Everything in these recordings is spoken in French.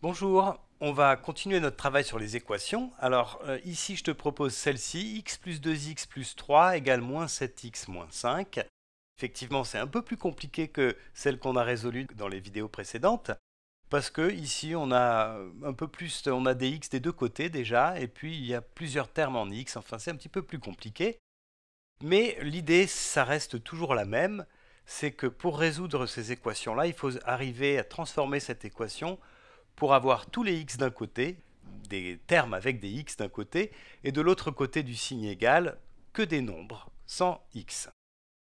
Bonjour, on va continuer notre travail sur les équations. Alors euh, ici je te propose celle-ci, x plus 2x plus 3 égale moins 7x moins 5. Effectivement c'est un peu plus compliqué que celle qu'on a résolue dans les vidéos précédentes, parce que ici on a un peu plus, on a des x des deux côtés déjà, et puis il y a plusieurs termes en x, enfin c'est un petit peu plus compliqué. Mais l'idée ça reste toujours la même, c'est que pour résoudre ces équations-là, il faut arriver à transformer cette équation pour avoir tous les x d'un côté, des termes avec des x d'un côté, et de l'autre côté du signe égal, que des nombres sans x.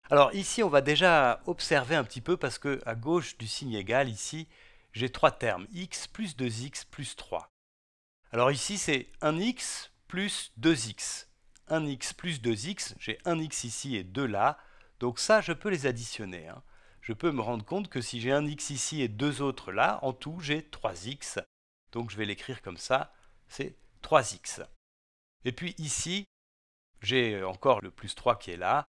Alors ici, on va déjà observer un petit peu parce qu'à gauche du signe égal, ici, j'ai trois termes, x plus 2x plus 3. Alors ici, c'est 1x plus 2x. 1x plus 2x, j'ai 1x ici et 2 là, donc ça, je peux les additionner. Hein je peux me rendre compte que si j'ai un x ici et deux autres là, en tout j'ai 3x. Donc je vais l'écrire comme ça, c'est 3x. Et puis ici, j'ai encore le plus 3 qui est là,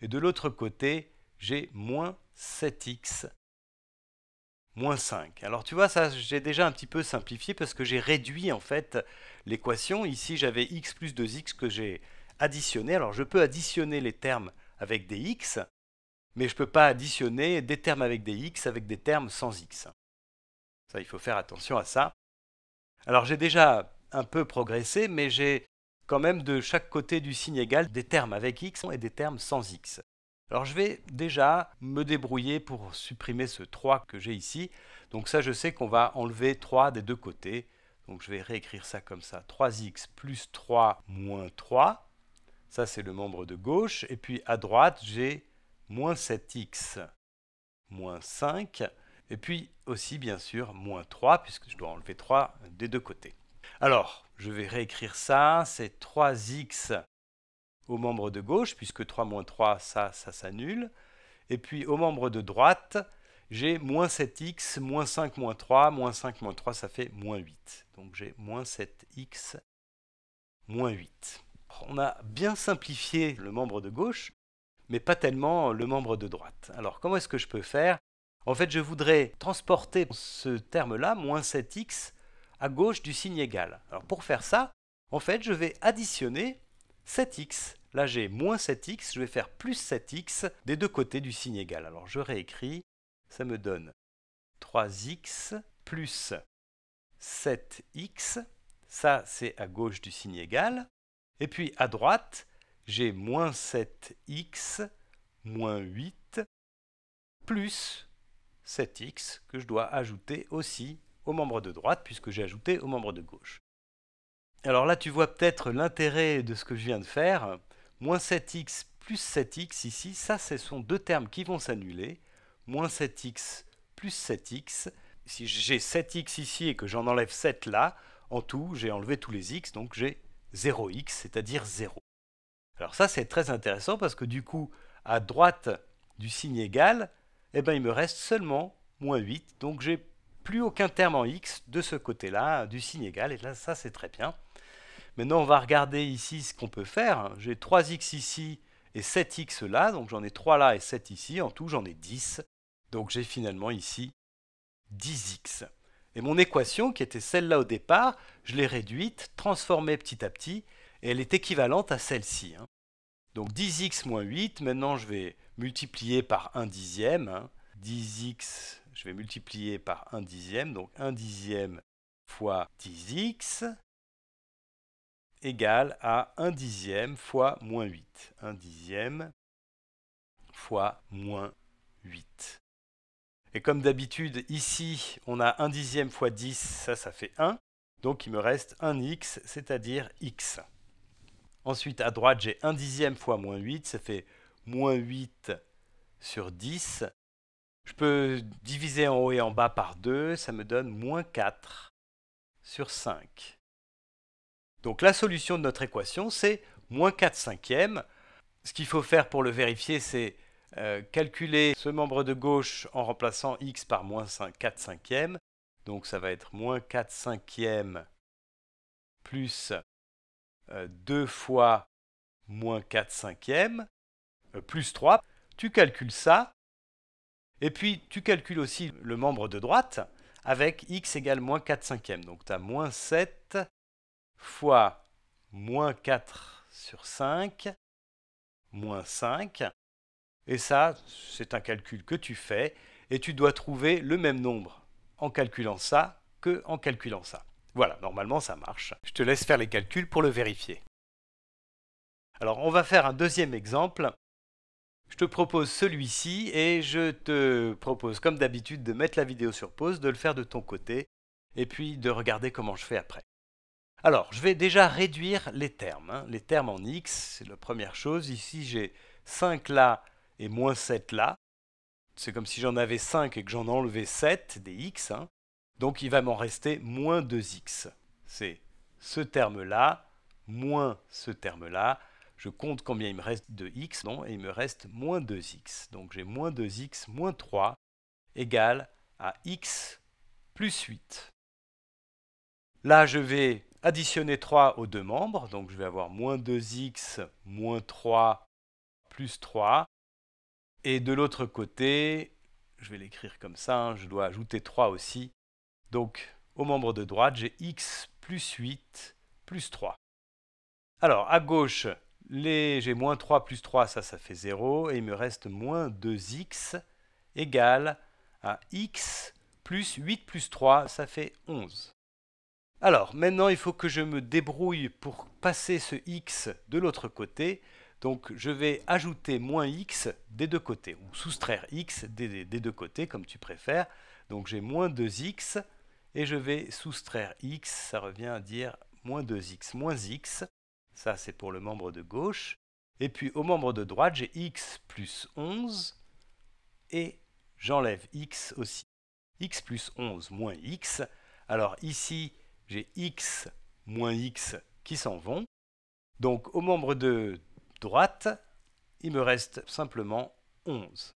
et de l'autre côté, j'ai moins 7x, moins 5. Alors tu vois, ça j'ai déjà un petit peu simplifié parce que j'ai réduit en fait l'équation. Ici j'avais x plus 2x que j'ai additionné. Alors je peux additionner les termes avec des x, mais je ne peux pas additionner des termes avec des x avec des termes sans x. Ça, il faut faire attention à ça. Alors j'ai déjà un peu progressé, mais j'ai quand même de chaque côté du signe égal des termes avec x et des termes sans x. Alors je vais déjà me débrouiller pour supprimer ce 3 que j'ai ici. Donc ça, je sais qu'on va enlever 3 des deux côtés. Donc je vais réécrire ça comme ça. 3x plus 3 moins 3. Ça, c'est le membre de gauche. Et puis à droite, j'ai moins 7x, moins 5, et puis aussi bien sûr moins 3, puisque je dois enlever 3 des deux côtés. Alors, je vais réécrire ça, c'est 3x au membre de gauche, puisque 3 moins 3, ça, ça s'annule. Et puis au membre de droite, j'ai moins 7x, moins 5, moins 3, moins 5, moins 3, ça fait moins 8. Donc j'ai moins 7x, moins 8. On a bien simplifié le membre de gauche, mais pas tellement le membre de droite. Alors comment est-ce que je peux faire En fait, je voudrais transporter ce terme-là, moins 7x, à gauche du signe égal. Alors pour faire ça, en fait, je vais additionner 7x. Là, j'ai moins 7x, je vais faire plus 7x des deux côtés du signe égal. Alors je réécris, ça me donne 3x plus 7x, ça c'est à gauche du signe égal. Et puis à droite, j'ai moins 7x moins 8 plus 7x que je dois ajouter aussi au membre de droite puisque j'ai ajouté au membre de gauche. Alors là, tu vois peut-être l'intérêt de ce que je viens de faire. Moins 7x plus 7x ici, ça, ce sont deux termes qui vont s'annuler. Moins 7x plus 7x. Si j'ai 7x ici et que j'en enlève 7 là, en tout, j'ai enlevé tous les x, donc j'ai 0x, c'est-à-dire 0. Alors ça, c'est très intéressant parce que du coup, à droite du signe égal, eh ben, il me reste seulement moins 8. Donc j'ai plus aucun terme en x de ce côté-là, du signe égal. Et là, ça, c'est très bien. Maintenant, on va regarder ici ce qu'on peut faire. J'ai 3x ici et 7x là. Donc j'en ai 3 là et 7 ici. En tout, j'en ai 10. Donc j'ai finalement ici 10x. Et mon équation, qui était celle-là au départ, je l'ai réduite, transformée petit à petit, et elle est équivalente à celle-ci. Hein. Donc 10x moins 8, maintenant je vais multiplier par 1 dixième. 10x, hein. je vais multiplier par 1 dixième, donc 1 dixième fois 10x égale à 1 dixième fois moins 8. 1 dixième fois moins 8. Et comme d'habitude, ici, on a 1 dixième fois 10, ça, ça fait 1. Donc il me reste 1x, c'est-à-dire x. Ensuite, à droite, j'ai 1 dixième fois moins 8, ça fait moins 8 sur 10. Je peux diviser en haut et en bas par 2, ça me donne moins 4 sur 5. Donc la solution de notre équation, c'est moins 4 cinquièmes. Ce qu'il faut faire pour le vérifier, c'est euh, calculer ce membre de gauche en remplaçant x par moins 5, 4 cinquièmes. Donc ça va être moins 4 cinquièmes plus 2 euh, fois moins 4 cinquièmes, euh, plus 3. Tu calcules ça, et puis tu calcules aussi le membre de droite avec x égale moins 4 cinquièmes. Donc tu as moins 7 fois moins 4 sur 5, moins 5. Et ça, c'est un calcul que tu fais, et tu dois trouver le même nombre en calculant ça que en calculant ça. Voilà, normalement ça marche. Je te laisse faire les calculs pour le vérifier. Alors on va faire un deuxième exemple. Je te propose celui-ci et je te propose comme d'habitude de mettre la vidéo sur pause, de le faire de ton côté et puis de regarder comment je fais après. Alors je vais déjà réduire les termes. Hein, les termes en x, c'est la première chose. Ici j'ai 5 là et moins 7 là. C'est comme si j'en avais 5 et que j'en enlevais 7 des x. Hein. Donc il va m'en rester moins 2x. C'est ce terme-là, moins ce terme-là. Je compte combien il me reste de x, non, et il me reste moins 2x. Donc j'ai moins 2x moins 3 égale à x plus 8. Là, je vais additionner 3 aux deux membres, donc je vais avoir moins 2x moins 3 plus 3. Et de l'autre côté, je vais l'écrire comme ça, hein, je dois ajouter 3 aussi donc, au membre de droite, j'ai x plus 8 plus 3. Alors, à gauche, j'ai moins 3 plus 3, ça, ça fait 0. Et il me reste moins 2x égale à x plus 8 plus 3, ça fait 11. Alors, maintenant, il faut que je me débrouille pour passer ce x de l'autre côté. Donc, je vais ajouter moins x des deux côtés, ou soustraire x des deux côtés, comme tu préfères. Donc, j'ai moins 2x et je vais soustraire x, ça revient à dire moins 2x moins x, ça c'est pour le membre de gauche, et puis au membre de droite j'ai x plus 11, et j'enlève x aussi, x plus 11 moins x, alors ici j'ai x moins x qui s'en vont, donc au membre de droite, il me reste simplement 11.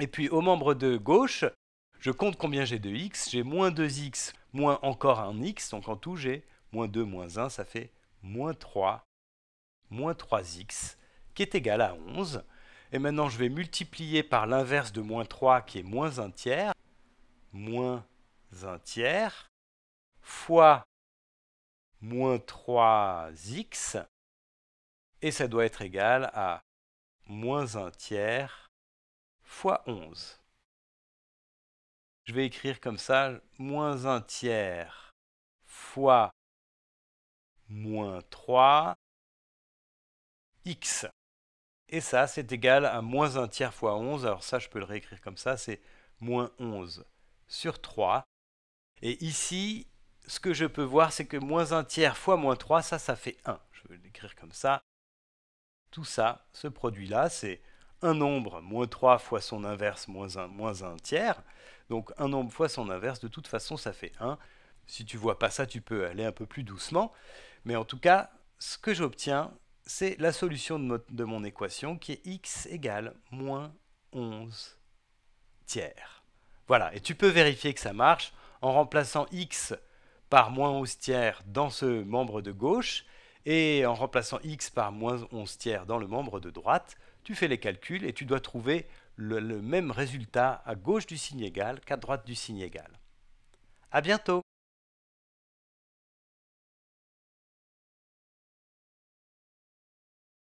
Et puis au membre de gauche, je compte combien j'ai de x, j'ai moins 2x, moins encore un x, donc en tout j'ai moins 2 moins 1, ça fait moins 3, moins 3x, qui est égal à 11. Et maintenant je vais multiplier par l'inverse de moins 3 qui est moins 1 tiers, moins 1 tiers, fois moins 3x, et ça doit être égal à moins 1 tiers fois 11 je vais écrire comme ça, moins un tiers fois moins 3 x. Et ça, c'est égal à moins 1 tiers fois 11. Alors ça, je peux le réécrire comme ça, c'est moins 11 sur 3. Et ici, ce que je peux voir, c'est que moins 1 tiers fois moins 3, ça, ça fait 1. Je vais l'écrire comme ça. Tout ça, ce produit-là, c'est un nombre, moins 3 fois son inverse, moins 1, moins 1 tiers. Donc un nombre fois son inverse, de toute façon, ça fait 1. Si tu vois pas ça, tu peux aller un peu plus doucement. Mais en tout cas, ce que j'obtiens, c'est la solution de, de mon équation qui est x égale moins 11 tiers. Voilà, et tu peux vérifier que ça marche en remplaçant x par moins 11 tiers dans ce membre de gauche et en remplaçant x par moins 11 tiers dans le membre de droite, tu fais les calculs et tu dois trouver le, même résultat à gauche du signe égal qu'à droite du signe égal. À bientôt